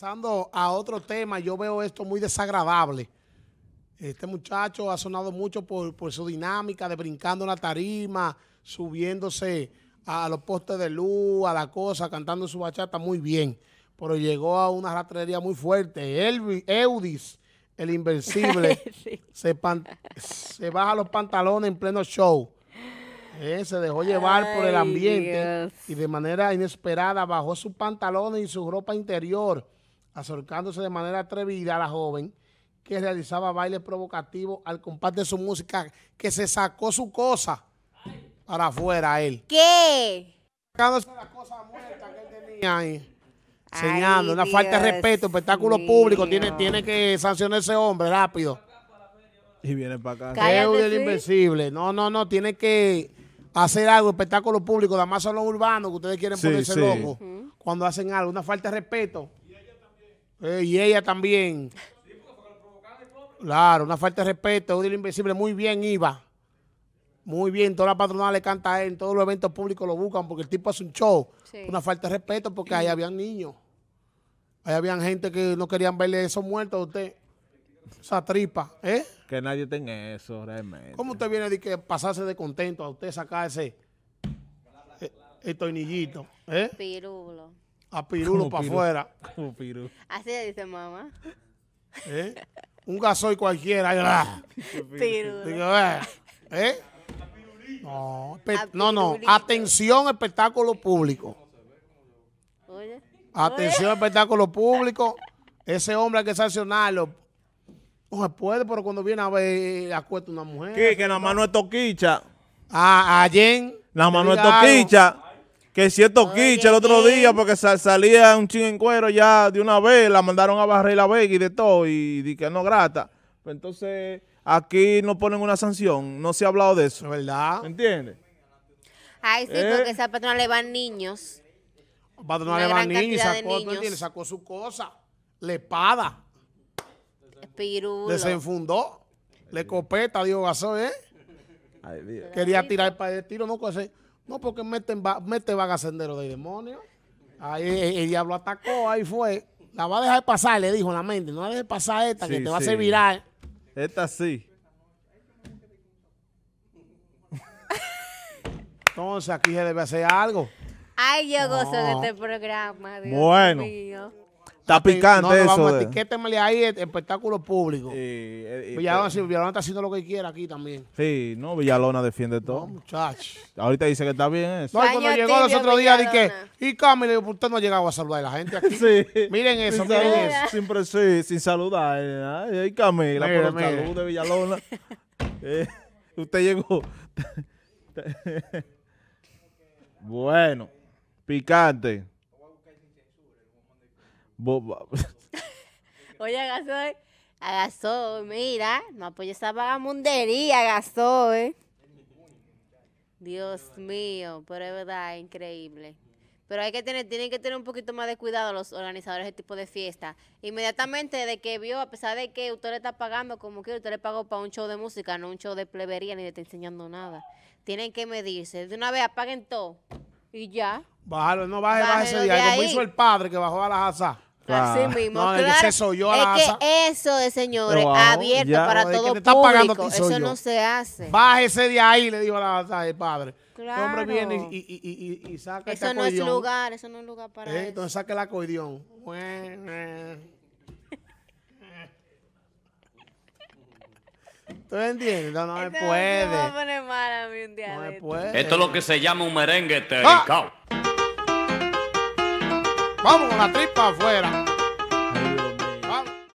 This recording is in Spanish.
Pasando a otro tema, yo veo esto muy desagradable. Este muchacho ha sonado mucho por, su dinámica de brincando en la tarima, subiéndose a los postes de luz, a la cosa, cantando su bachata muy bien. Pero llegó a una ratrería muy fuerte. Elvis, Eudis, el invencible, se, baja los pantalones en pleno show. Eh, se dejó llevar por el ambiente y de manera inesperada bajó sus pantalones y su ropa interior acercándose de manera atrevida a la joven que realizaba bailes provocativos al compás de su música, que se sacó su cosa para afuera él. ¿Qué? Sacándose cosa muerta que tenía ahí. Señalando, una falta de respeto, espectáculo público, tiene, tiene que sancionar ese hombre rápido. Y viene para acá. No, no, no, tiene que hacer algo, espectáculo público, además son los urbanos que ustedes quieren ponerse locos cuando hacen algo, una falta de respeto. Eh, y ella también. Claro, una falta de respeto, Odile Invisible muy bien iba. Muy bien, Toda la patronal le canta a él, en todos los eventos públicos lo buscan porque el tipo hace un show. Una falta de respeto porque ahí habían niños. Ahí habían gente que no querían verle esos muertos a usted. Esa tripa, ¿eh? Que nadie tenga eso realmente. ¿Cómo usted viene de que pasarse de contento a usted sacar ese eh, el, tornillito, Pirulo a pirulo para afuera. Como pirulo. Así le dice mamá. ¿Eh? Un gasoil cualquiera. A pirulo. eh, No, no, no. Atención, espectáculo público. Atención, espectáculo público. Ese hombre hay que sancionarlo. No se puede, pero cuando viene a ver, eh, acuesta una mujer. ¿Qué? Que la mano es toquicha. Ah, Jen. La mano es toquicha que cierto quiche el otro día porque salía un ching en cuero ya de una vez, la mandaron a barrer la vega y de todo y, di que no grata. Pues entonces aquí no ponen una sanción, no se ha hablado de eso. ¿Verdad? ¿Entiendes? Ay, sí, porque eh. esa patrona le van niños. Patrona le van niños y sacó, su cosa, la espada. Desenfundó, le copeta, dio gaso, ¿eh? Quería tirar para el tiro, no, no, porque mete, mete vaga sendero de demonio. Ahí eh, el, diablo atacó, ahí fue. La va a dejar pasar, le dijo la mente. No la dejes pasar esta, que te va a hacer viral. Esta sí. Entonces aquí se debe hacer algo. Ay, yo gozo de este programa. Dios bueno. Está picante no, no, eso. Vamos, ahí el espectáculo público. Eh, Villalona, está haciendo lo que quiera aquí también. Sí, no, Villalona defiende todo. No, Ahorita dice que está bien eso. No, cuando llegó los otros días dije, y Camilo, usted no ha llegado a saludar a la gente aquí. Miren eso, miren eso. Siempre sí, sin saludar. Eh. Ay, ay Camila, por salud de Villalona. Eh, usted llegó. bueno, picante. Oye, agasó, agasó, mira, no apoyes esa vagamundería, eh. Dios mío, pero es verdad, increíble. Pero hay que tener, tienen que tener un poquito más de cuidado los organizadores de este tipo de fiesta. Inmediatamente de que vio, a pesar de que usted le está pagando como que usted le pagó para un show de música, no un show de plebería ni de te enseñando nada. Tienen que medirse. De una vez apaguen todo y ya. Bájalo, no baje, baje ese día, como hizo el padre que bajó a la asas Así mismo, no, claro. Que se yo a es que eso de señores, wow, abierto ya, para todo que te público, eso yo. no se hace. Bájese de ahí, le dijo a la verdad el padre. Este claro. El hombre viene y, y, y, y saca Eso este no es lugar, eso no es lugar para eh, eso. Entonces saca el acordeón. ¿Tú entiendes? No, no me este puede. No me a poner mal a mí un día. No me puede. Esto es lo que se llama un merengue tericao. ¡Ah! Vamos na tripa voeira.